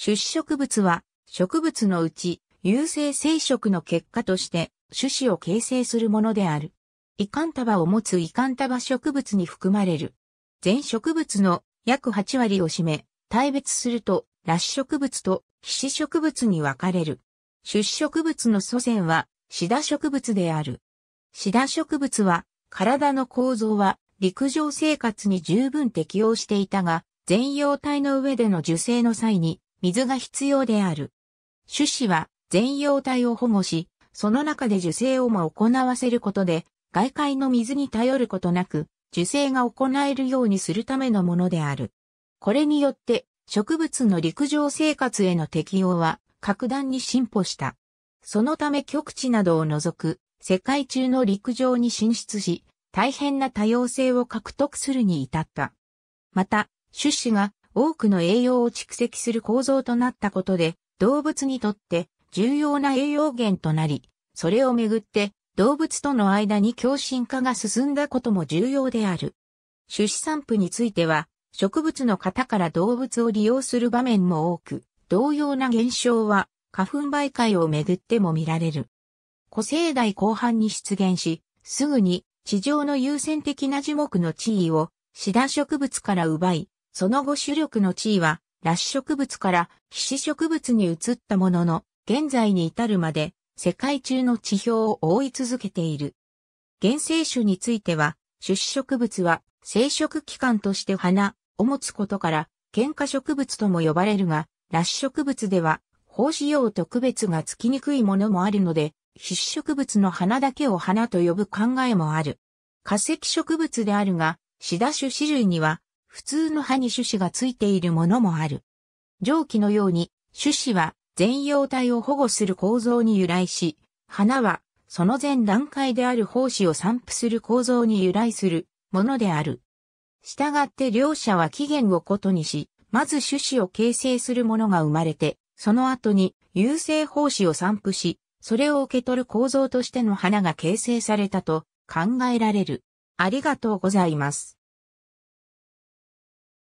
種子植物は植物のうち有性生殖の結果として種子を形成するものである。ンタ束を持つンタ束植物に含まれる。全植物の約8割を占め、大別すると、裸子植物と皮子植物に分かれる。種子植物の祖先は、シダ植物である。シダ植物は、体の構造は、陸上生活に十分適応していたが、全容体の上での受精の際に、水が必要である。種子は全容体を保護し、その中で受精をも行わせることで、外界の水に頼ることなく、受精が行えるようにするためのものである。これによって、植物の陸上生活への適応は、格段に進歩した。そのため極地などを除く、世界中の陸上に進出し、大変な多様性を獲得するに至った。また、種子が多くの栄養を蓄積する構造となったことで、動物にとって重要な栄養源となり、それをめぐって動物との間に共振化が進んだことも重要である。種子散布については、植物の型から動物を利用する場面も多く、同様な現象は花粉媒介をめぐっても見られる。古生代後半に出現し、すぐに地上の優先的な樹木の地位をシダ植物から奪い、その後主力の地位は、裸ュ植物から皮脂植物に移ったものの、現在に至るまで、世界中の地表を覆い続けている。原生種については、種子植物は生殖器官として花を持つことから、喧嘩植物とも呼ばれるが、裸ュ植物では、胞子用と区別がつきにくいものもあるので、皮脂植物の花だけを花と呼ぶ考えもある。化石植物であるが、シダ種子類には、普通の歯に種子がついているものもある。蒸気のように、種子は全容体を保護する構造に由来し、花はその前段階である胞子を散布する構造に由来するものである。したがって両者は起源をことにし、まず種子を形成するものが生まれて、その後に有性胞子を散布し、それを受け取る構造としての花が形成されたと考えられる。ありがとうございます。